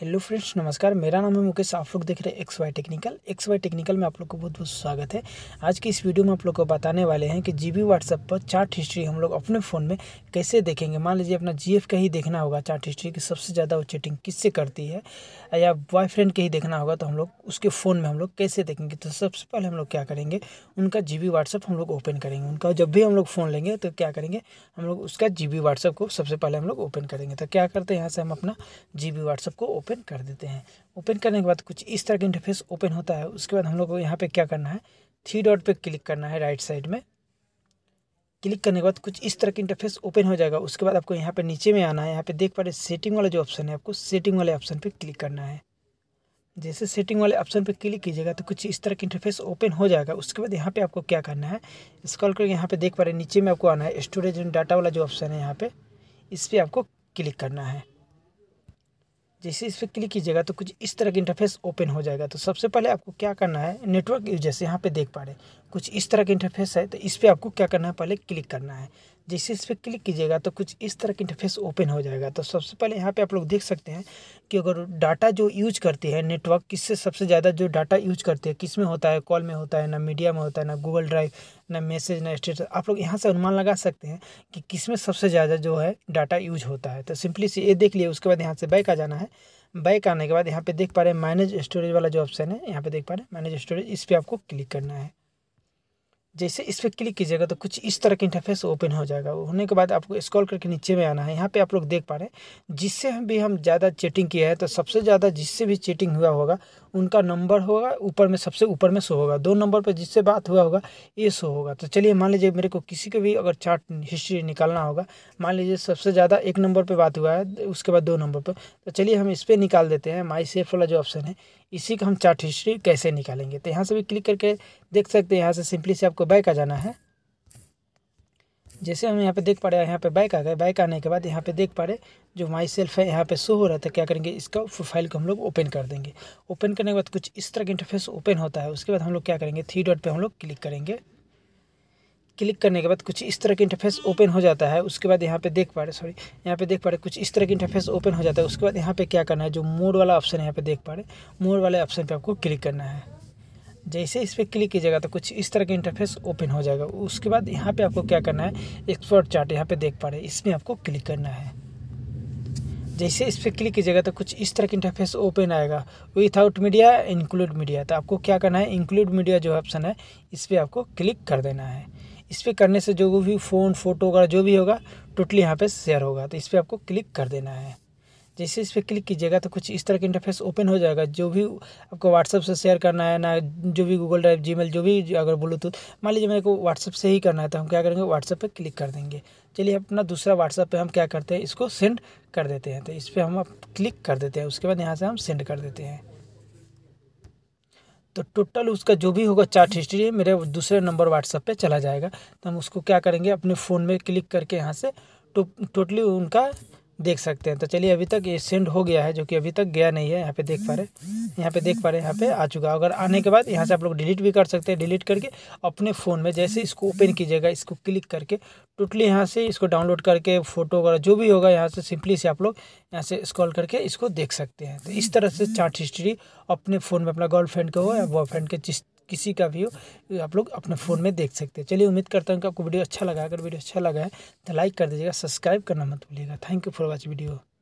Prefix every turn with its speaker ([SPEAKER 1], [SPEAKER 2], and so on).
[SPEAKER 1] hello friends नमस्कार मेरा नाम है मुकेश आप लोग देख रहे हैं X Y technical X Y technical में आप लोग को बहुत बहुत स्वागत है आज की इस वीडियो में आप लोग को बताने वाले हैं कि जी बी व्हाट्सएप पर चार्ट हिस्ट्री हम लोग अपने फ़ोन में कैसे देखेंगे मान लीजिए अपना एफ का ही देखना होगा चार्ट हिस्ट्री की सबसे ज़्यादा वो चीटिंग किससे करती है या बॉयफ्रेंड के ही देखना होगा तो हम लोग उसके फ़ोन में हम लोग कैसे देखेंगे तो सबसे पहले हम लोग क्या करेंगे उनका जी बी व्हाट्सएप हम लोग ओपन करेंगे उनका जब भी हम लोग फ़ोन लेंगे तो क्या करेंगे हम लोग उसका जी बी व्हाट्सएप को सबसे पहले हम लोग ओपन करेंगे तो क्या करते हैं यहाँ से हम अपना जी बी व्हाट्सएप को ओपन कर देते हैं ओपन करने के बाद कुछ इस तरह का इंटरफेस ओपन होता है उसके बाद हम लोग को यहाँ पे क्या करना है थ्री डॉट पे क्लिक करना है राइट साइड में क्लिक करने के बाद कुछ इस तरह का इंटरफेस ओपन हो जाएगा उसके बाद आपको यहाँ पे नीचे में आना है यहाँ पे देख पा रहे सेटिंग वाला जो ऑप्शन है आपको सेटिंग वाले ऑप्शन पर क्लिक करना है जैसे सेटिंग वाले ऑप्शन पर क्लिक कीजिएगा तो कुछ इस तरह का इंटरफेस ओपन हो जाएगा उसके बाद यहाँ पे आपको क्या करना है स्कॉल करके यहाँ पे देख पा रहे नीचे में आपको आना है स्टोरेज एंड डाटा वाला जो ऑप्शन है यहाँ पे इस पर आपको क्लिक करना है जैसे इस पर क्लिक कीजिएगा तो कुछ इस तरह का इंटरफेस ओपन हो जाएगा तो सबसे पहले आपको क्या करना है नेटवर्क जैसे यहाँ पे देख पा रहे कुछ इस तरह का इंटरफेस है तो इस पर आपको क्या करना है पहले क्लिक करना है जैसे इस पर क्लिक कीजिएगा तो कुछ इस तरह की इंटरफेस ओपन हो जाएगा तो सबसे पहले यहाँ पे आप लोग देख सकते हैं कि अगर डाटा जो यूज करती है नेटवर्क किससे सबसे ज़्यादा जो डाटा यूज करती है किस में होता है कॉल में होता है ना मीडिया में होता है ना गूगल ड्राइव ना मैसेज ना स्टेटस आप लोग यहाँ से अनुमान लगा सकते हैं कि किस में सबसे ज़्यादा जो है डाटा यूज होता है तो सिंपली से ये देख लिए उसके बाद यहाँ से बैक आ जाना है बैक आने के बाद यहाँ पे देख पा रहे हैं मैनेज स्टोरेज वाला जो ऑप्शन है यहाँ पे देख पा रहे हैं मैनेज स्टोरेज इस पर आपको क्लिक करना है जैसे इस पर क्लिक कीजिएगा तो कुछ इस तरह का इंटरफेस ओपन हो जाएगा होने के बाद आपको स्क्रॉल करके नीचे में आना है यहाँ पे आप लोग देख पा रहे हैं जिससे भी हम ज़्यादा चेटिंग किया है तो सबसे ज़्यादा जिससे भी चेटिंग हुआ होगा उनका नंबर होगा ऊपर में सबसे ऊपर में शो होगा दो नंबर पर जिससे बात हुआ होगा ये शो होगा तो चलिए मान लीजिए मेरे को किसी को भी अगर चार्ट हिस्ट्री निकालना होगा मान लीजिए सबसे ज़्यादा एक नंबर पर बात हुआ है उसके बाद दो नंबर पर तो चलिए हम इस पर निकाल देते हैं माई सेफ वाला जो ऑप्शन है इसी का हम चार्ट हिस्ट्री कैसे निकालेंगे तो यहाँ से भी क्लिक करके देख सकते हैं यहाँ से सिंपली से आपको बैक आ जाना है जैसे हम यहाँ पे देख पा रहे हैं यहाँ पे बाइक आ गए बाइक आने के बाद यहाँ पे देख पा रहे जो माई सेल्फ है यहाँ पे शो हो रहा था क्या करेंगे इसका फाइल को हम लोग ओपन कर देंगे ओपन करने के बाद कुछ इस तरह का इंटरफेस ओपन होता है उसके बाद हम लोग क्या करेंगे थ्री डॉट पर हम लोग क्लिक करेंगे क्लिक करने के बाद कुछ इस तरह का इंटरफेस ओपन हो जाता है उसके बाद यहाँ पे देख पा रहे सॉरी यहाँ पे देख पा रहे कुछ इस तरह का इंटरफेस ओपन हो जाता है उसके बाद यहाँ पे क्या करना है जो मोड वाला ऑप्शन है यहाँ पे देख पा रहे मोड वाले ऑप्शन पे आपको क्लिक करना है जैसे इस पर क्लिक कीजिएगा तो कुछ इस तरह का इंटरफेस ओपन हो जाएगा उसके बाद यहाँ पे आपको क्या करना है एक्सपर्ट चार्ट यहाँ पे देख पा रहे हैं इसमें आपको क्लिक करना है जैसे इस पर क्लिक कीजिएगा तो कुछ इस तरह का इंटरफेस ओपन आएगा विथआउट मीडिया इंक्लूड मीडिया तो आपको क्या करना है इंक्लूड मीडिया जो ऑप्शन है इस पर आपको क्लिक कर देना है इस पर करने से जो भी फ़ोन फ़ोटो वगैरह जो भी होगा टोटली यहाँ पर शेयर होगा तो इस पर आपको क्लिक कर देना है जैसे इस पर क्लिक कीजिएगा तो कुछ इस तरह का इंटरफेस ओपन हो जाएगा जो भी आपको व्हाट्सअप से शेयर करना है ना जो भी गूगल ड्राइव जी जो भी अगर ब्लूटूथ मान लीजिए मेरे को व्हाट्सअप से ही करना है तो हम क्या करेंगे व्हाट्सअप पर क्लिक कर देंगे चलिए अपना दूसरा व्हाट्सअप पर हम क्या करते हैं इसको सेंड कर देते हैं तो इस पर हम क्लिक कर देते हैं उसके बाद यहाँ से हम सेंड कर देते हैं तो टोटल उसका जो भी होगा चार्ट हिस्ट्री मेरे दूसरे नंबर व्हाट्सएप पे चला जाएगा तो हम उसको क्या करेंगे अपने फ़ोन में क्लिक करके यहाँ से टोटली उनका देख सकते हैं तो चलिए अभी तक ये सेंड हो गया है जो कि अभी तक गया नहीं है यहाँ पे देख पा रहे यहाँ पे देख पा रहे हैं यहाँ पे आ चुका है अगर आने के बाद यहाँ से आप लोग डिलीट भी कर सकते हैं डिलीट करके अपने फ़ोन में जैसे इसको ओपन कीजिएगा इसको क्लिक करके टोटली यहाँ से इसको डाउनलोड करके फ़ोटो वगैरह जो भी होगा यहाँ से सिंपली से आप लोग यहाँ से स्क्रॉल करके इसको देख सकते हैं तो इस तरह से चार्ट हिस्ट्री अपने फ़ोन में अपना गर्लफ्रेंड का हो या बॉयफ्रेंड के जिस किसी का भी आप लोग अपने फ़ोन में देख सकते हैं चलिए उम्मीद करता हूँ कि आपको वीडियो अच्छा लगा अगर वीडियो अच्छा लगा है तो लाइक कर दीजिएगा सब्सक्राइब करना मत भूलिएगा thank you for watch video